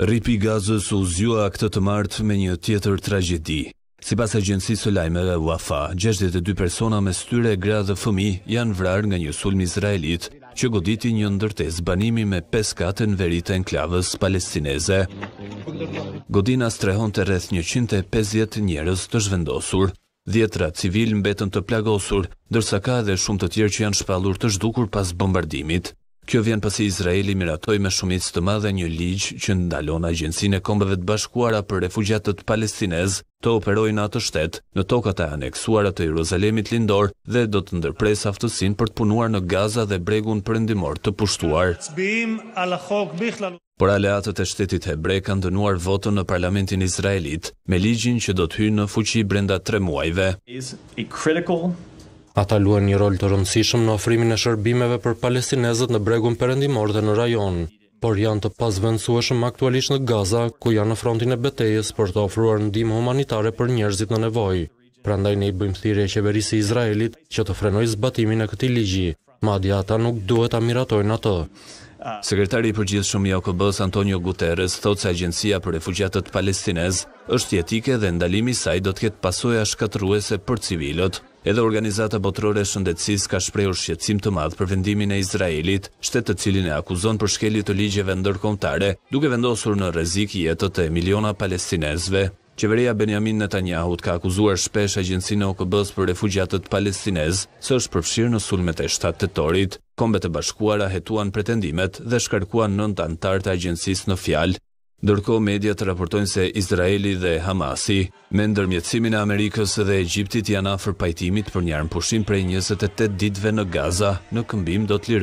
Ripi Gazës u zhua këtë të martë me një tjetër tragedi. Si pas agjensi së lajmeve UAFA, 62 persona me styre gra dhe fëmi janë vrarë nga një sulm Izraelit, që goditi një ndërtes banimi me pes katë në verit e nklavës palestineze. Godina strehon të rreth 150 njërës të zhvendosur. Djetra civil mbetën të plagosur, dërsa ka dhe shumë të tjerë që janë shpalur të zhdukur pas bombardimit. Kjo vjen pasi Izraeli miratoi me shumicë të madhe një ligj që ndalon agjencinë e Kombeve të Bashkuara për Refugjatët Palestinezë të operojë në atë shtet, në tokat e aneksuara të Jeruzalemit lindor dhe do të ndërpresë aftësinë për të punuar në Gaza dhe Bregun Perëndimor të pushtuar. Por aleatët e shtetit hebre kanë dënuar votën në parlamentin izraelit me ligjin që do të hyjë në fuqi brenda 3 muajve. Ata luen një rol të rëndësishëm në ofrimin e shërbimeve për palestinezët në bregun përendimor dhe në rajon, por janë të pasvendësueshëm aktualisht në Gaza, ku janë në frontin e betejës për të ofruar ndihmë humanitare për njerëzit në nevoj. Prandaj ne i bëjmë thirrje qeverisë së Izraelit që të frenoj zbatimin e këtij ligji, madje ata nuk duhet a miratojnë atë. Sekretari i përgjithshëm i OKB-s Antonio Guterres thot se agjencia për refugjatët palestinez është jetike dhe ndalimi i saj do të ketë pasoja shkatruese për civilët. Edhe organizata botërore e shëndetësisë ka shprehur shqetësim të madh për vendimin e Izraelit, shtet të cilin e akuzon për shkelje të ligjeve ndërkombëtare, duke vendosur në rrezik jetën e miliona palestinezëve. Qeveria Benjamin Netanyahu ka akuzuar shpesh agjencinë e OKB-s për refugjatët palestinezë, se është përfshirë në sulmet e 7 tetorit. Kombet e Bashkuara hetuan pretendimet dhe shkarkuan nëntë anëtar të agjencisë në fjalë. Dërko media të raportojnë se Izraeli dhe Hamasi me ndërmjetësimin e Amerikës dhe Egjiptit janë afër pajtimit për një armëpushim prej 28 ditëve në Gaza, në këmbim do të lirë.